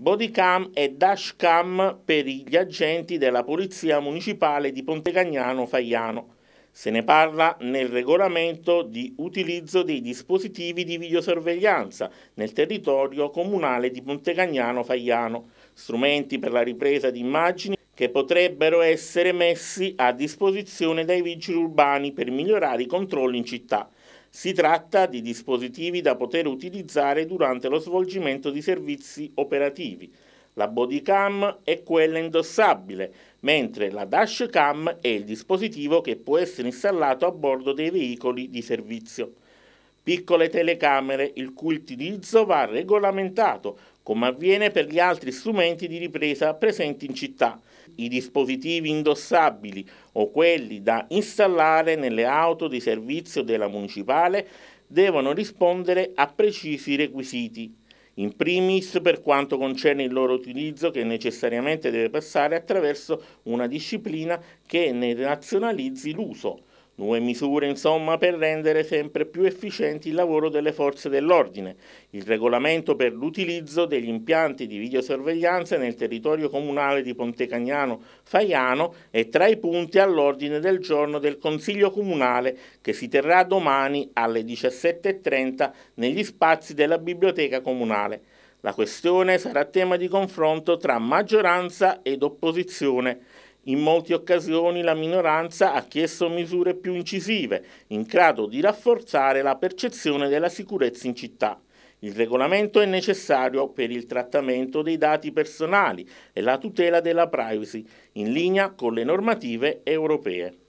bodycam e dashcam per gli agenti della Polizia Municipale di Pontecagnano Faiano. Se ne parla nel regolamento di utilizzo dei dispositivi di videosorveglianza nel territorio comunale di Pontecagnano Faiano, strumenti per la ripresa di immagini che potrebbero essere messi a disposizione dai vigili urbani per migliorare i controlli in città. Si tratta di dispositivi da poter utilizzare durante lo svolgimento di servizi operativi. La body cam è quella indossabile, mentre la dash cam è il dispositivo che può essere installato a bordo dei veicoli di servizio. Piccole telecamere, il cui utilizzo va regolamentato, come avviene per gli altri strumenti di ripresa presenti in città i dispositivi indossabili o quelli da installare nelle auto di servizio della municipale devono rispondere a precisi requisiti, in primis per quanto concerne il loro utilizzo che necessariamente deve passare attraverso una disciplina che ne razionalizzi l'uso, Nuove misure, insomma, per rendere sempre più efficienti il lavoro delle forze dell'ordine. Il regolamento per l'utilizzo degli impianti di videosorveglianza nel territorio comunale di Pontecagnano Faiano è tra i punti all'ordine del giorno del Consiglio Comunale che si terrà domani alle 17.30 negli spazi della Biblioteca Comunale. La questione sarà tema di confronto tra maggioranza ed opposizione. In molte occasioni la minoranza ha chiesto misure più incisive, in grado di rafforzare la percezione della sicurezza in città. Il regolamento è necessario per il trattamento dei dati personali e la tutela della privacy, in linea con le normative europee.